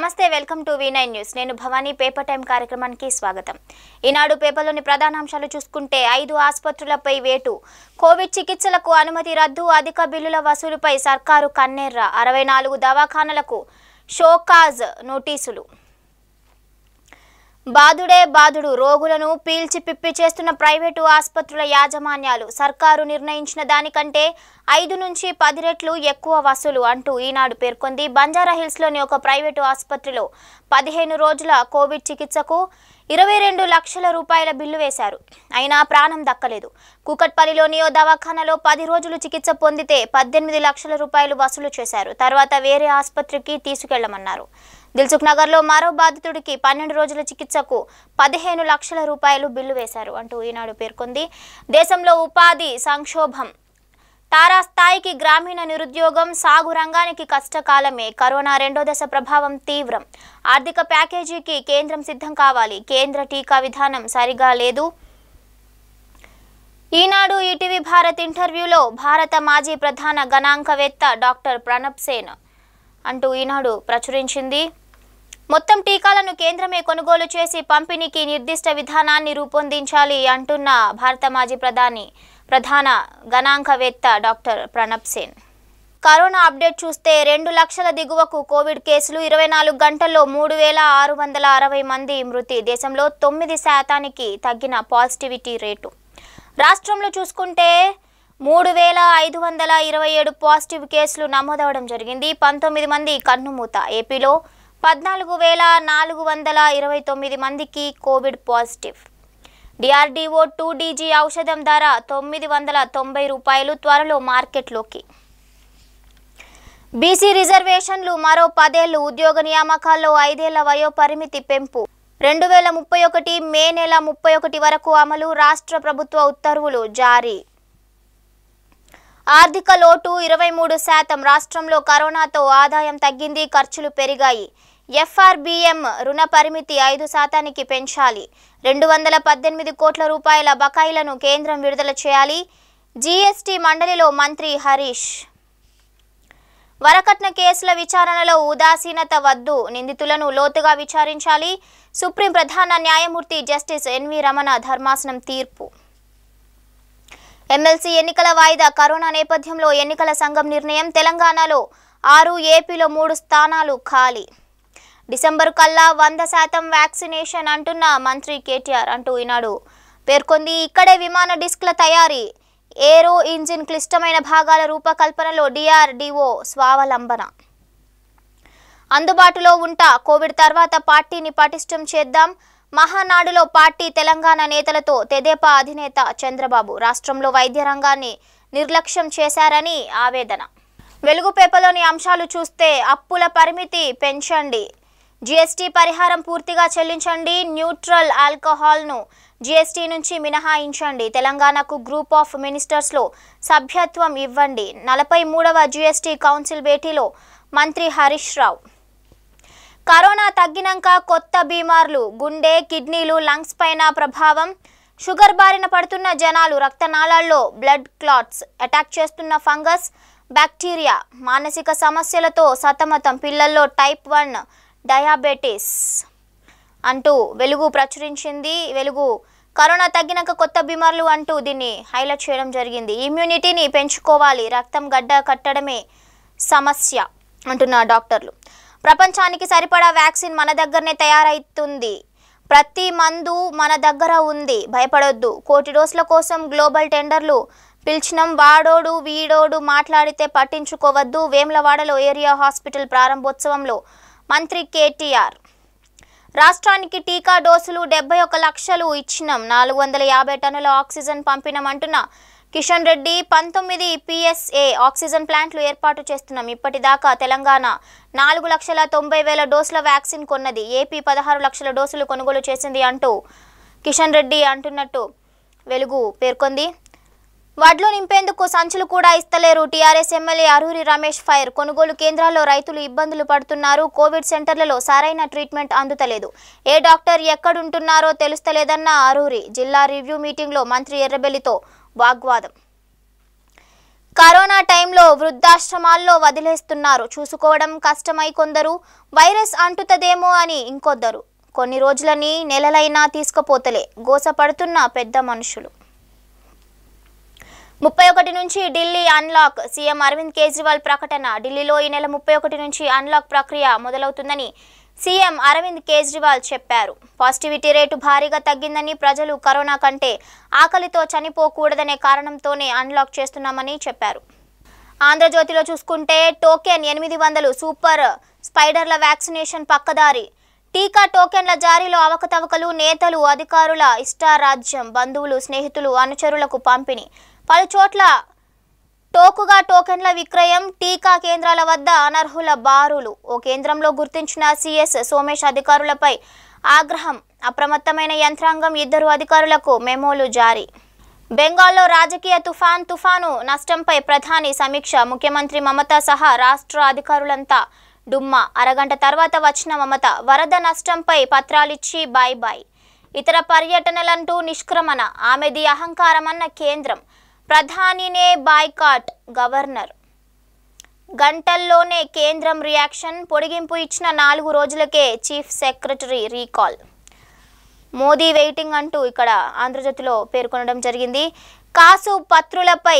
నమస్తే welcome to V nine news నేను Bhavani paper time కార్యక్రమానికి స్వాగతం ఈనాడు పేపర్లోని ప్రధానాంశాలు చూసుకుంటే ఐదు ఆసుపత్రులపై వేటు కోవిడ్ చికిత్సలకు అనుమతి రద్దు అధిక బిల్లుల వసూలుపై సర్కారు కన్నెర్ర అరవై నాలుగు దవాఖానలకు షోకాజ్ నోటీసులు బాధుడే బాధుడు రోగులను పీల్చి పిప్పి చేస్తున్న ప్రైవేటు ఆసుపత్రుల యాజమాన్యాలు సర్కారు నిర్ణయించిన దానికంటే ఐదు నుంచి పది రెట్లు ఎక్కువ వసూలు అంటూ ఈనాడు పేర్కొంది బంజారాహిల్స్లోని ఒక ప్రైవేటు ఆసుపత్రిలో పదిహేను రోజుల కోవిడ్ చికిత్సకు ఇరవై రెండు లక్షల రూపాయల బిల్లు వేశారు అయినా ప్రాణం దక్కలేదు కూకట్పల్లిలోని ఓ దవాఖానలో పది రోజులు చికిత్స పొందితే పద్దెనిమిది లక్షల రూపాయలు వసూలు చేశారు తర్వాత వేరే ఆసుపత్రికి తీసుకెళ్లమన్నారు దిల్సుఖ్ నగర్లో మరో బాధితుడికి పన్నెండు రోజుల చికిత్సకు పదిహేను లక్షల రూపాయలు బిల్లు వేశారు అంటూ ఈనాడు పేర్కొంది దేశంలో ఉపాధి సంక్షోభం తారాస్థాయికి గ్రామీణ నిరుద్యోగం సాగు రంగానికి కష్టకాలమే కరోనా రెండో దశ ప్రభావం తీవ్రం ఆర్థిక ప్యాకేజీకి కేంద్రం సిద్ధం కావాలి కేంద్ర టీకా విధానం సరిగా లేదు ఈనాడు ఈటీవీ భారత్ ఇంటర్వ్యూలో భారత మాజీ ప్రధాన గణాంకవేత్త డాక్టర్ ప్రణబ్ సేన్ అంటూ ఈనాడు ప్రచురించింది మొత్తం టీకాలను కేంద్రమే కొనుగోలు చేసి పంపిణీకి నిర్దిష్ట విధానాన్ని రూపొందించాలి అంటున్న భారత మాజీ ప్రధాని ప్రధాన గణాంకవేత్త doctor Pranab Sen corona update చూస్తే రెండు లక్షల దిగువకు కోవిడ్ కేసులు ఇరవై నాలుగు గంటల్లో మూడు వేల ఆరు వందల అరవై మంది మృతి దేశంలో తొమ్మిది శాతానికి తగ్గిన పాజిటివిటీ రేటు రాష్ట్రంలో చూసుకుంటే మూడు వేల ఐదు వందల ఇరవై ఏడు పాజిటివ్ కేసులు నమోదవడం జరిగింది పంతొమ్మిది మంది కన్నుమూత ఏపీలో పద్నాలుగు వేల నాలుగు వందల ఇరవై తొమ్మిది మందికి covid positive DRDO two DG ఔషధం ధర తొమ్మిది వందల తొంభై రూపాయలు త్వరలో మార్కెట్లోకి బీసీ రిజర్వేషన్లు మరో పదేళ్లు ఉద్యోగ నియామకాల్లో ఐదేళ్ల వయోపరిమితి పెంపు రెండు వేల ముప్పై ఒకటి మే నెల ముప్పై ఒకటి వరకు అమలు రాష్ట్ర ప్రభుత్వ ఉత్తర్వులు జారీ ఆర్థిక లోటు ఇరవై మూడు శాతం రాష్ట్రంలో కరోనాతో ఆదాయం తగ్గింది ఖర్చులు పెరిగాయి ఎఫ్ఆర్బిఎం రుణ పరిమితి ఐదు శాతానికి పెంచాలి రెండు వందల పద్దెనిమిది కోట్ల రూపాయల బకాయిలను కేంద్రం విడుదల చేయాలి జీఎస్టీ మండలిలో మంత్రి హరీష్ వరకట్న కేసుల విచారణలో ఉదాసీనత వద్దు నిందితులను లోతుగా విచారించాలి సుప్రీం ప్రధాన న్యాయమూర్తి జస్టిస్ ఎన్వి రమణ ధర్మాసనం తీర్పు ఎమ్మెల్సీ ఎన్నికల వాయిదా కరోనా నేపథ్యంలో ఎన్నికల సంఘం నిర్ణయం తెలంగాణలో ఆరు ఏపీలో మూడు స్థానాలు ఖాళీ డిసెంబర్ కల్లా వంద శాతం వ్యాక్సినేషన్ అంటున్న మంత్రి కేటీఆర్ అంటూ ఈనాడు పేర్కొంది ఇక్కడే విమాన డిస్క్ల తయారీ ఏరో ఇంజిన్ క్లిష్టమైన భాగాల రూపకల్పనలో డిఆర్డిఓ స్వావలంబన అందుబాటులో ఉంటా కోవిడ్ తర్వాత పార్టీని పటిష్టం చేద్దాం మహానాడులో పార్టీ తెలంగాణ నేతలతో తెదేపా అధినేత చంద్రబాబు రాష్ట్రంలో వైద్య రంగాన్ని నిర్లక్ష్యం చేశారని ఆవేదన వెలుగు పేపలోని అంశాలు చూస్తే అప్పుల పరిమితి పెంచండి జీఎస్టీ పరిహారం పూర్తిగా చెల్లించండి న్యూట్రల్ ఆల్కహాల్ను జీఎస్టీ నుంచి మినహాయించండి తెలంగాణకు గ్రూప్ ఆఫ్ మినిస్టర్స్లో సభ్యత్వం ఇవ్వండి నలభై మూడవ జీఎస్టీ కౌన్సిల్ భేటీలో మంత్రి హరీష్ రావు కరోనా తగ్గినాక కొత్త బీమార్లు గుండె కిడ్నీలు లంగ్స్ పైన ప్రభావం షుగర్ బారిన పడుతున్న జనాలు రక్తనాళాల్లో బ్లడ్ క్లాట్స్ అటాక్ చేస్తున్న ఫంగస్ బ్యాక్టీరియా మానసిక సమస్యలతో సతమతం పిల్లల్లో టైప్ వన్ డయాబెటీస్ అంటూ వెలుగు ప్రచురించింది వెలుగు కరోనా తగ్గినాక కొత్త బీమార్లు అంటూ దీన్ని హైలైట్ చేయడం జరిగింది ఇమ్యూనిటీని పెంచుకోవాలి రక్తం గడ్డ కట్టడమే సమస్య అంటున్నారు డాక్టర్లు ప్రపంచానికి సరిపడా వ్యాక్సిన్ మన దగ్గరనే తయారవుతుంది ప్రతి మందు మన దగ్గర ఉంది భయపడొద్దు కోటి డోసుల కోసం గ్లోబల్ టెండర్లు పిలిచినాం వాడోడు వీడోడు మాట్లాడితే పట్టించుకోవద్దు వేములవాడలో ఏరియా హాస్పిటల్ ప్రారంభోత్సవంలో మంత్రి కేటీఆర్ రాష్ట్రానికి టీకా డోసులు డెబ్బై ఒక లక్షలు ఇచ్చినాం నాలుగు వందల యాభై టన్నుల ఆక్సిజన్ పంపినామంటున్న కిషన్ రెడ్డి పంతొమ్మిది పిఎస్ఏ ఆక్సిజన్ ప్లాంట్లు ఏర్పాటు చేస్తున్నాం ఇప్పటిదాకా తెలంగాణ నాలుగు లక్షల తొంభై వేల డోసుల వ్యాక్సిన్ కొన్నది ఏపీ పదహారు లక్షల డోసులు కొనుగోలు చేసింది అంటూ కిషన్ రెడ్డి అంటున్నట్టు వెలుగు పేర్కొంది వడ్లు నింపేందుకు సంచులు కూడా ఇస్తలేరు TRS MLA Aruri Ramesh fire కొనుగోలు కేంద్రాల్లో రైతులు ఇబ్బందులు పడుతున్నారు కోవిడ్ సెంటర్లలో సరైన ట్రీట్మెంట్ అందుతలేదు ఏ డాక్టర్ ఎక్కడుంటున్నారో తెలుస్తలేదన్న అరూరి జిల్లా రివ్యూ మీటింగ్లో మంత్రి ఎర్రబెల్లితో వాగ్వాదం కరోనా టైంలో వృద్ధాశ్రమాల్లో వదిలేస్తున్నారు చూసుకోవడం కష్టమై కొందరు వైరస్ అంటుతదేమో అని ఇంకొద్దరు కొన్ని రోజులని నెలలైనా తీసుకుపోతలే గోసపడుతున్న పెద్ద మనుషులు ముప్పై ఒకటి నుంచి ఢిల్లీ అన్లాక్ సీఎం అరవింద్ కేజ్రీవాల్ ప్రకటన ఢిల్లీలో ఈ నెల ముప్పై ఒకటి నుంచి అన్లాక్ ప్రక్రియ మొదలవుతుందని సీఎం అరవింద్ కేజ్రీవాల్ చెప్పారు పాజిటివిటీ రేటు భారీగా తగ్గిందని ప్రజలు కరోనా కంటే ఆకలితో చనిపోకూడదనే కారణంతోనే అన్లాక్ చేస్తున్నామని చెప్పారు ఆంధ్రజ్యోతిలో చూసుకుంటే టోకెన్ ఎనిమిది వందలు సూపర్ స్పైడర్ల వ్యాక్సినేషన్ పక్కదారి టీకా టోకెన్ల జారీలో అవకతవకలు నేతలు అధికారుల ఇష్టారాజ్యం బంధువులు స్నేహితులు అనుచరులకు పంపిణీ పలుచోట్ల టోకుగా టోకెన్ల విక్రయం టీకా కేంద్రాల వద్ద అనర్హుల బారులు ఓ కేంద్రంలో గుర్తించిన సిఎస్ సోమేష్ అధికారులపై ఆగ్రహం అప్రమత్తమైన యంత్రాంగం ఇద్దరు అధికారులకు మెమోలు జారీ బెంగాల్లో రాజకీయ తుఫాన్ తుఫాను నష్టంపై ప్రధాని సమీక్ష ముఖ్యమంత్రి మమత సహా రాష్ట్ర అధికారులంతా డుమ్మా అరగంట తర్వాత వచ్చిన మమత వరద నష్టంపై పత్రాలిచ్చి బాయ్ బాయ్ ఇతర పర్యటనలంటూ నిష్క్రమణ ఆమెది అహంకారమన్న కేంద్రం ప్రధానినే బాయ్కాట్ గవర్నర్ గంటల్లోనే కేంద్రం రియాక్షన్ పొడిగింపు ఇచ్చిన నాలుగు రోజులకే chief secretary recall Modi waiting అంటూ ఇక్కడ ఆంధ్రజ్యోతిలో పేర్కొనడం జరిగింది కాసు పత్రులపై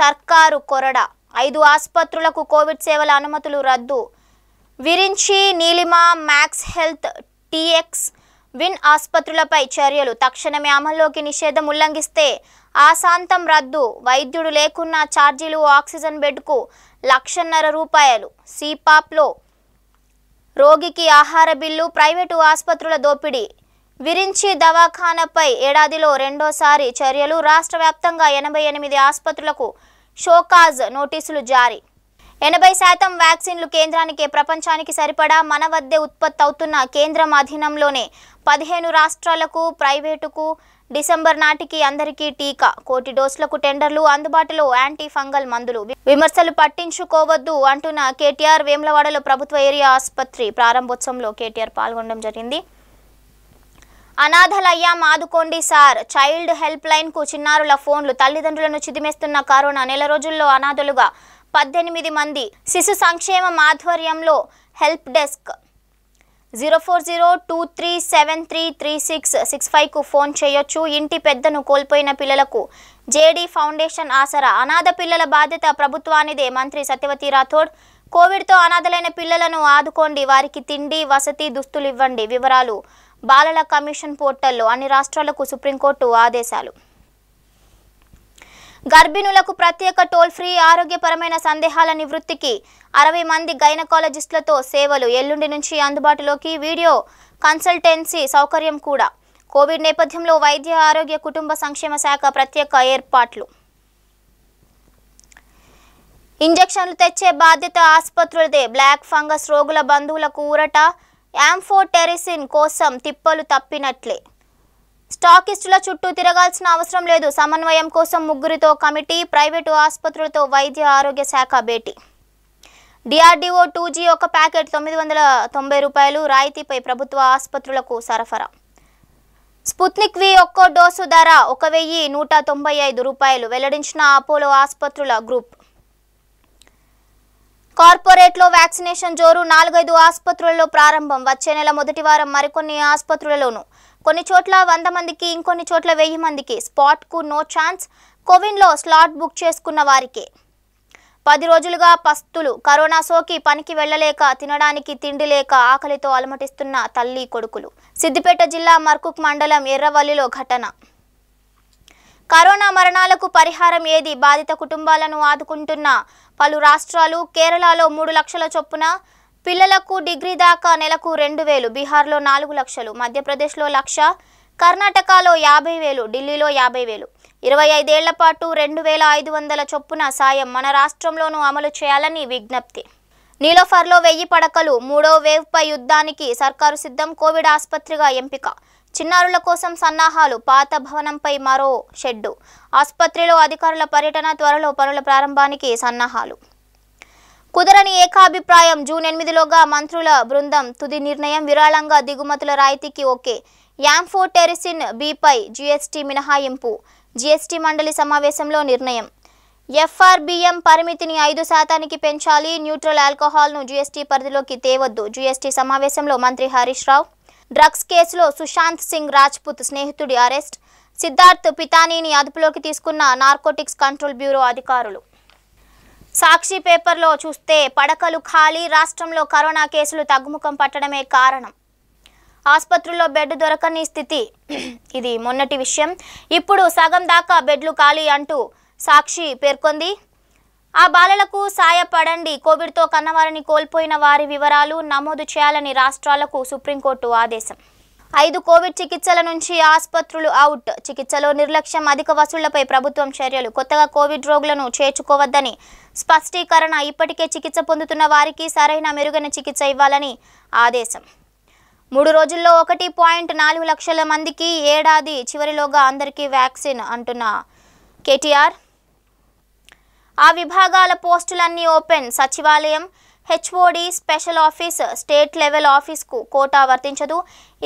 సర్కారు కొరడ ఐదు ఆసుపత్రులకు కోవిడ్ సేవల అనుమతులు రద్దు Virinchi Neelima max health TX విన్ ఆసుపత్రులపై చర్యలు తక్షణమే అమల్లోకి నిషేధం ఉల్లంఘిస్తే ఆశాంతం రద్దు వైద్యుడు లేకున్నా ఛార్జీలు ఆక్సిజన్ బెడ్కు లక్షన్నర రూపాయలు సిపాప్లో రోగికి ఆహార బిల్లు ప్రైవేటు ఆసుపత్రుల దోపిడీ విరించి దవాఖానపై ఏడాదిలో రెండోసారి చర్యలు రాష్ట్ర వ్యాప్తంగా ఎనభై ఎనిమిది ఆసుపత్రులకు షోకాజ్ నోటీసులు జారీ ఎనభై శాతం వ్యాక్సిన్లు కేంద్రానికి ప్రపంచానికి సరిపడా మన వద్దే ఉత్పత్తి అవుతున్న కేంద్రం అధీనంలోనే పదిహేను రాష్ట్రాలకు ప్రైవేటుకు డిసెంబర్ నాటికి అందరికీ టీకా కోటి డోసులకు టెండర్లు అందుబాటులో యాంటీ ఫంగల్ మందులు విమర్శలు పట్టించుకోవద్దు అంటున్న కేటీఆర్ వేములవాడలో ప్రభుత్వ ఏరియా ఆసుపత్రి ప్రారంభోత్సవంలో కేటీఆర్ పాల్గొనడం జరిగింది అనాథలయ్యాం ఆదుకోండి సార్ చైల్డ్ హెల్ప్ లైన్కు చిన్నారుల ఫోన్లు తల్లిదండ్రులను చిదిమేస్తున్న కరోనా నెల రోజుల్లో అనాథలుగా పద్దెనిమిది మంది శిశు సంక్షేమ ఆధ్వర్యంలో help desk zero four zero two three seven three three six six ఫైవ్కు ఫోన్ చేయొచ్చు ఇంటి పెద్దను కోల్పోయిన పిల్లలకు జేడీ ఫౌండేషన్ ఆసరా అనాథ పిల్లల బాధ్యత ప్రభుత్వానిదే మంత్రి సత్యవతి రాథోడ్ కోవిడ్తో అనాథలైన పిల్లలను ఆదుకోండి వారికి తిండి వసతి దుస్తులు ఇవ్వండి వివరాలు బాలల కమిషన్ పోర్టల్లో అన్ని రాష్ట్రాలకు సుప్రీంకోర్టు ఆదేశాలు గర్భిణులకు ప్రత్యేక టోల్ ఫ్రీ ఆరోగ్యపరమైన సందేహాల నివృత్తికి అరవై మంది గైనకాలజిస్టులతో సేవలు ఎల్లుండి నుంచి అందుబాటులోకి వీడియో కన్సల్టెన్సీ సౌకర్యం కూడా కోవిడ్ నేపథ్యంలో వైద్య ఆరోగ్య కుటుంబ సంక్షేమ శాఖ ప్రత్యేక ఏర్పాట్లు ఇంజక్షన్లు తెచ్చే బాధ్యత ఆసుపత్రులదే బ్లాక్ ఫంగస్ రోగుల బంధువులకు ఊరట యాంఫోటెరిసిన్ కోసం తిప్పలు తప్పినట్లే స్టాకిస్టుల చుట్టూ తిరగాల్సిన అవసరం లేదు సమన్వయం కోసం ముగ్గురితో కమిటీ ప్రైవేటు ఆసుపత్రులతో వైద్య ఆరోగ్య శాఖ భేటీ డిఆర్డీఓ టూ జీ ఒక ప్యాకెట్ తొమ్మిది వందల తొంభై రూపాయలు రాయితీపై ప్రభుత్వ ఆసుపత్రులకు సరఫరా స్పుత్నిక్ వి ఒక్కో డోసు ధర ఒక వెయ్యి నూట తొంభై ఐదు రూపాయలు వెల్లడించిన అపోలో ఆసుపత్రుల గ్రూప్ కార్పొరేట్లో వ్యాక్సినేషన్ జోరు నాలుగైదు ఆసుపత్రులలో ప్రారంభం వచ్చే నెల మొదటి వారం మరికొన్ని ఆసుపత్రులలోనూ కొన్ని చోట్ల వంద మందికి ఇంకొన్ని చోట్ల వెయ్యి మందికి స్పాట్కు నో ఛాన్స్ కోవిన్లో స్లాట్ బుక్ చేసుకున్న వారికి పది రోజులుగా పస్తులు కరోనా సోకి పనికి వెళ్లలేక తినడానికి తిండి లేక ఆకలితో అలమటిస్తున్న తల్లి కొడుకులు సిద్దిపేట జిల్లా మర్కుక్ మండలం ఎర్రవల్లిలో ఘటన కరోనా మరణాలకు పరిహారం ఏది బాధిత కుటుంబాలను ఆదుకుంటున్న పలు రాష్ట్రాలు కేరళలో మూడు లక్షల చొప్పున పిల్లలకు డిగ్రీ దాకా నెలకు రెండు వేలు బీహార్లో నాలుగు లక్షలు మధ్యప్రదేశ్లో లక్ష కర్ణాటకలో యాభై వేలు ఢిల్లీలో యాభై వేలు ఇరవై ఐదేళ్ల పాటు రెండు వేల ఐదు వందల చొప్పున సాయం మన రాష్ట్రంలోనూ అమలు చేయాలని విజ్ఞప్తి నీలోఫర్లో వెయ్యి పడకలు మూడో వేవ్పై యుద్ధానికి సర్కారు సిద్ధం కోవిడ్ ఆసుపత్రిగా ఎంపిక చిన్నారుల కోసం సన్నాహాలు పాత భవనంపై మరో షెడ్డు ఆసుపత్రిలో అధికారుల పర్యటన త్వరలో పనుల ప్రారంభానికి సన్నాహాలు కుదరని ఏకాభిప్రాయం జూన్ ఎనిమిదిలోగా మంత్రుల బృందం తుది నిర్ణయం విరాళంగా దిగుమతుల రాయితీకి ఓకే యాంఫో టెరిసిన్ బిపై జీఎస్టీ మినహాయింపు జిఎస్టి మండలి సమావేశంలో నిర్ణయం ఎఫ్ఆర్బిఎం పరిమితిని ఐదు శాతానికి పెంచాలి న్యూట్రల్ ఆల్కహాల్ను జీఎస్టీ పరిధిలోకి తేవద్దు జీఎస్టీ సమావేశంలో మంత్రి హరీష్ రావు డ్రగ్స్ కేసులో సుశాంత్ సింగ్ రాజ్పుత్ స్నేహితుడి అరెస్ట్ సిద్ధార్థ్ పితానీని అదుపులోకి తీసుకున్న నార్కోటిక్స్ కంట్రోల్ బ్యూరో అధికారులు సాక్షి పేపర్లో చూస్తే పడకలు ఖాళీ రాష్ట్రంలో కరోనా కేసులు తగ్గుముఖం పట్టడమే కారణం ఆసుపత్రుల్లో బెడ్ దొరకని స్థితి ఇది మొన్నటి విషయం ఇప్పుడు సగం దాకా బెడ్లు ఖాళీ అంటూ సాక్షి పేర్కొంది ఆ బాలలకు సాయపడండి కోవిడ్తో కన్నవారిని కోల్పోయిన వారి వివరాలు నమోదు చేయాలని రాష్ట్రాలకు సుప్రీంకోర్టు ఆదేశం ఐదు కోవిడ్ చికిత్సల నుంచి ఆసుపత్రులు అవుట్ చికిత్సలో నిర్లక్ష్యం అధిక వసూళ్లపై ప్రభుత్వం చర్యలు కొత్తగా కోవిడ్ రోగులను చేర్చుకోవద్దని స్పష్టీకరణ ఇప్పటికే చికిత్స పొందుతున్న వారికి సరైన మెరుగైన చికిత్స ఇవ్వాలని ఆదేశం మూడు రోజుల్లో ఒకటి పాయింట్ నాలుగు లక్షల మందికి ఏడాది చివరిలోగా అందరికీ వ్యాక్సిన్ అంటున్న కేటీఆర్ ఆ విభాగాల పోస్టులన్నీ ఓపెన్ సచివాలయం HOD special office state level ఆఫీస్కు కోటా వర్తించదు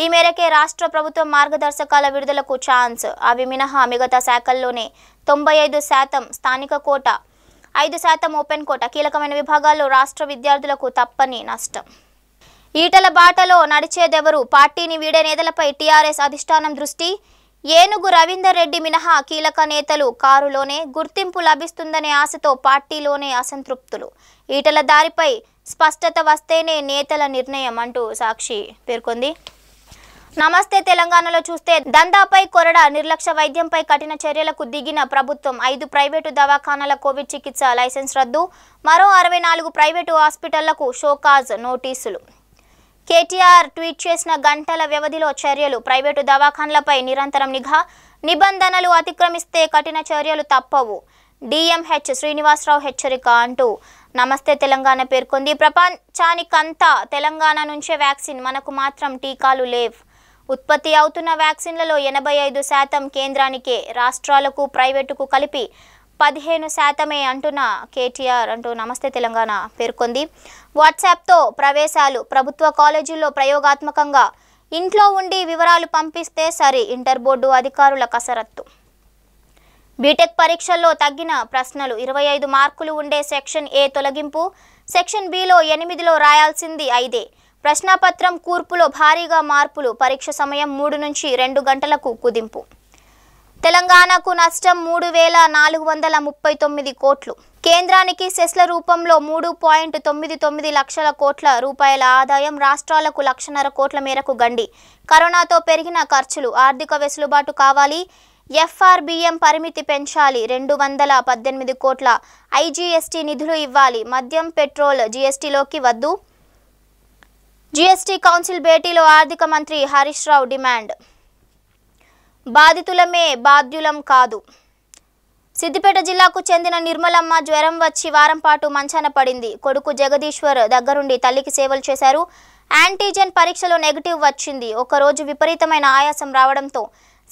ఈ మేరకే రాష్ట్ర ప్రభుత్వం మార్గదర్శకాల విడుదలకు ఛాన్స్ అవి మినహా మిగతా శాఖల్లోనే తొంభై ఐదు శాతం స్థానిక కోట ఐదు శాతం ఓపెన్ కోట కీలకమైన విభాగాల్లో రాష్ట్ర విద్యార్థులకు తప్పని నష్టం ఈటల బాటలో నడిచేదెవరు పార్టీని వీడే నేతలపై టీఆర్ఎస్ అధిష్టానం దృష్టి ఏనుగు రవీందర్ రెడ్డి మినహా కీలక నేతలు కారులోనే గుర్తింపు లభిస్తుందనే ఆశతో పార్టీలోనే అసంతృప్తులు ఈటల దారిపై స్పష్టత వస్తేనే నేతల నిర్ణయం అంటూ సాక్షి పేర్కొంది నమస్తే తెలంగాణలో చూస్తే దందాపై కొరడ నిర్లక్ష్య వైద్యంపై కఠిన చర్యలకు దిగిన ప్రభుత్వం ఐదు ప్రైవేటు దవాఖానాల కోవిడ్ చికిత్స లైసెన్స్ రద్దు మరో అరవై నాలుగు ప్రైవేటు హాస్పిటళ్లకు షోకాజ్ నోటీసులు కేటీఆర్ ట్వీట్ చేసిన గంటల వ్యవధిలో చర్యలు ప్రైవేటు దవాఖాన్లపై నిరంతరం నిఘా నిబంధనలు అతిక్రమిస్తే కఠిన చర్యలు తప్పవు డిఎంహెచ్ శ్రీనివాసరావు హెచ్చరిక అంటూ నమస్తే తెలంగాణ పేర్కొంది ప్రపంచానికంతా తెలంగాణ నుంచే వ్యాక్సిన్ మనకు మాత్రం టీకాలు లేవు ఉత్పత్తి అవుతున్న వ్యాక్సిన్లలో ఎనభై ఐదు శాతం కేంద్రానికే రాష్ట్రాలకు ప్రైవేటుకు కలిపి పదిహేను శాతమే అంటున్న కేటీఆర్ అంటూ నమస్తే తెలంగాణ పేర్కొంది వాట్సాప్తో ప్రవేశాలు ప్రభుత్వ కాలేజీల్లో ప్రయోగాత్మకంగా ఇంట్లో ఉండి వివరాలు పంపిస్తే సరి ఇంటర్ బోర్డు అధికారుల కసరత్తు బీటెక్ పరీక్షల్లో తగ్గిన ప్రశ్నలు ఇరవై ఐదు మార్కులు ఉండే సెక్షన్ ఏ తొలగింపు సెక్షన్ బిలో ఎనిమిదిలో రాయాల్సింది ఐదే ప్రశ్నాపత్రం కూర్పులో భారీగా మార్పులు పరీక్ష సమయం మూడు నుంచి రెండు గంటలకు కుదింపు తెలంగాణకు నష్టం మూడు వేల నాలుగు వందల ముప్పై తొమ్మిది కోట్లు కేంద్రానికి సెస్ల రూపంలో మూడు పాయింట్ తొమ్మిది తొమ్మిది లక్షల కోట్ల రూపాయల ఆదాయం రాష్ట్రాలకు లక్షన్నర కోట్ల మేరకు గండి కరోనాతో పెరిగిన ఖర్చులు ఆర్థిక వెసులుబాటు కావాలి ఎఫ్ఆర్బిఎం పరిమితి పెంచాలి రెండు వందల పద్దెనిమిది కోట్ల ఐజీఎస్టీ నిధులు ఇవ్వాలి మద్యం పెట్రోల్ జీఎస్టీలోకి వద్దు జీఎస్టీ కౌన్సిల్ భేటీలో ఆర్థిక మంత్రి హరీష్ రావు డిమాండ్ బాధితులమే బాధ్యులం కాదు సిద్దిపేట జిల్లాకు చెందిన నిర్మలమ్మ జ్వరం వచ్చి వారం పాటు మంచాన పడింది కొడుకు జగదీశ్వర్ దగ్గరుండి తల్లికి సేవలు చేశారు యాంటీజెన్ పరీక్షలో నెగిటివ్ వచ్చింది ఒకరోజు విపరీతమైన ఆయాసం రావడంతో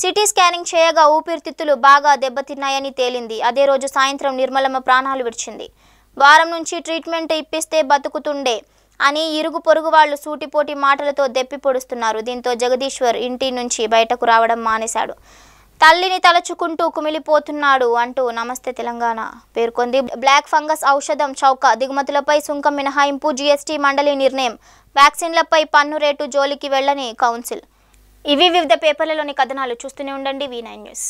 సిటీ స్కానింగ్ చేయగా ఊపిరితిత్తులు బాగా దెబ్బతిన్నాయని తేలింది అదే రోజు సాయంత్రం నిర్మలమ్మ ప్రాణాలు విడిచింది వారం నుంచి ట్రీట్మెంట్ ఇప్పిస్తే బతుకుతుండే అని ఇరుగు పొరుగు వాళ్ళు సూటిపోటి మాటలతో దెప్పి పొడుస్తున్నారు దీంతో జగదీశ్వర్ ఇంటి నుంచి బయటకు రావడం మానేశాడు తల్లిని తలచుకుంటూ కుమిలిపోతున్నాడు అంటూ నమస్తే తెలంగాణ పేర్కొంది బ్లాక్ ఫంగస్ ఔషధం చౌక దిగుమతులపై సుంకం మినహాయింపు జీఎస్టీ మండలి నిర్ణయం వ్యాక్సిన్లపై పన్ను రేటు జోలికి వెళ్లని కౌన్సిల్ ఇవి వివిధ పేపర్లలోని కథనాలు చూస్తూనే ఉండండి వీ నైన్ న్యూస్